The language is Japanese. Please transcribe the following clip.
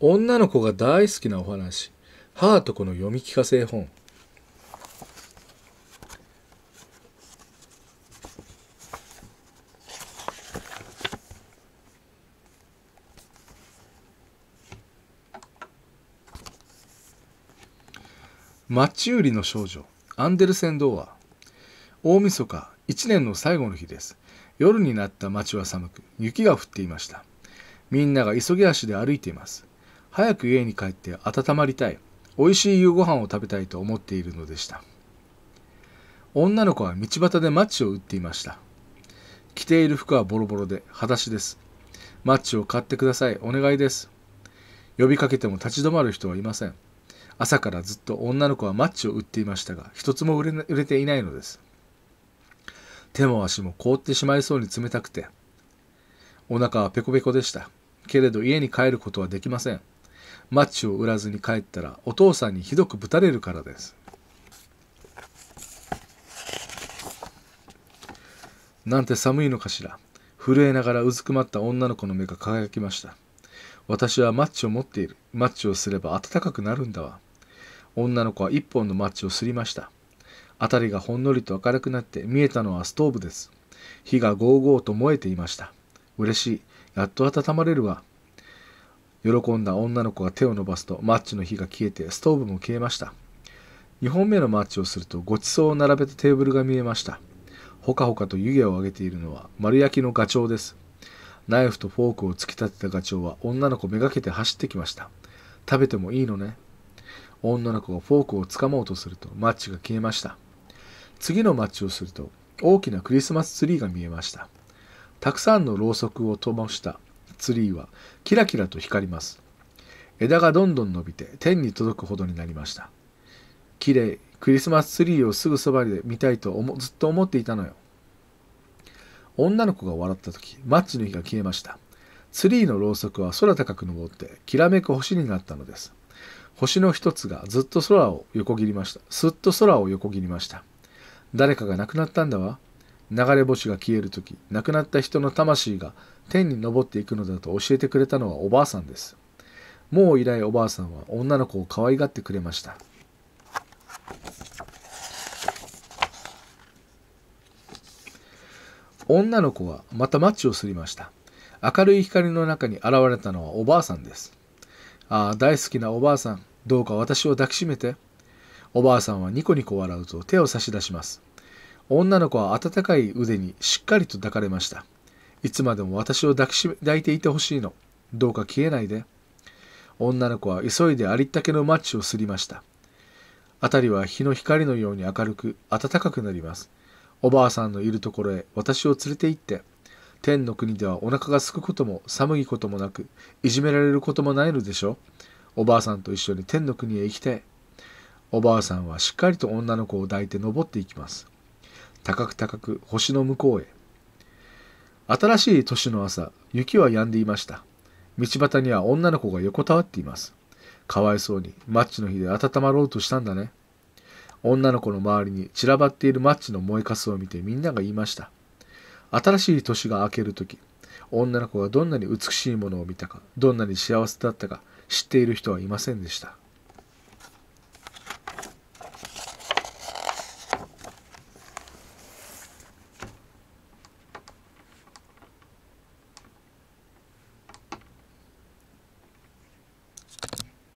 女の子が大好きなお話ハート子の読み聞かせ本町売りの少女アンデルセン童話大晦日一年の最後の日です夜になった街は寒く雪が降っていましたみんなが急ぎ足で歩いています早く家に帰って温まりたい美味しい夕ご飯を食べたいと思っているのでした女の子は道端でマッチを売っていました着ている服はボロボロで裸足ですマッチを買ってくださいお願いです呼びかけても立ち止まる人はいません朝からずっと女の子はマッチを売っていましたが一つも売れ売れていないのです手も足も凍ってしまいそうに冷たくてお腹はペコペコでしたけれど家に帰ることはできませんマッチを売らずに帰ったらお父さんにひどくぶたれるからですなんて寒いのかしら震えながらうずくまった女の子の目が輝きました私はマッチを持っているマッチをすれば暖かくなるんだわ女の子は一本のマッチをすりました辺りがほんのりと明るくなって見えたのはストーブです火がゴーゴーと燃えていました嬉しいやっと温まれるわ喜んだ女の子が手を伸ばすとマッチの火が消えてストーブも消えました2本目のマッチをするとごちそうを並べたテーブルが見えましたほかほかと湯気を上げているのは丸焼きのガチョウですナイフとフォークを突き立てたガチョウは女の子めがけて走ってきました食べてもいいのね女の子がフォークをつかもうとするとマッチが消えました次のマッチをすると大きなクリスマスツリーが見えましたたくさんのろうそくを灯したツリーはキラキラと光ります。枝がどんどん伸びて天に届くほどになりました。綺麗クリスマスツリーをすぐそばで見たいとずっと思っていたのよ。女の子が笑った時、マッチの火が消えました。ツリーのろうそくは空高く昇って、きらめく星になったのです。星の一つがずっと空を横切りました。すっと空を横切りました。誰かが亡くなったんだわ。流れ星が消える時亡くなった人の魂が天に昇っていくのだと教えてくれたのはおばあさんですもう以来おばあさんは女の子を可愛がってくれました女の子はまたマッチをすりました明るい光の中に現れたのはおばあさんですああ大好きなおばあさんどうか私を抱きしめておばあさんはニコニコ笑うと手を差し出します女の子は温かい腕にしっかりと抱かれました。いつまでも私を抱きし抱いていてほしいの。どうか消えないで。女の子は急いでありったけのマッチをすりました。辺りは日の光のように明るく暖かくなります。おばあさんのいるところへ私を連れて行って、天の国ではお腹がすくことも寒いこともなく、いじめられることもないのでしょう。おばあさんと一緒に天の国へ行きたい。おばあさんはしっかりと女の子を抱いて登っていきます。高く高く星の向こうへ。新しい年の朝、雪は止んでいました。道端には女の子が横たわっています。かわいそうに、マッチの火で温まろうとしたんだね。女の子の周りに散らばっているマッチの燃えかすを見てみんなが言いました。新しい年が明ける時女の子がどんなに美しいものを見たか、どんなに幸せだったか知っている人はいませんでした。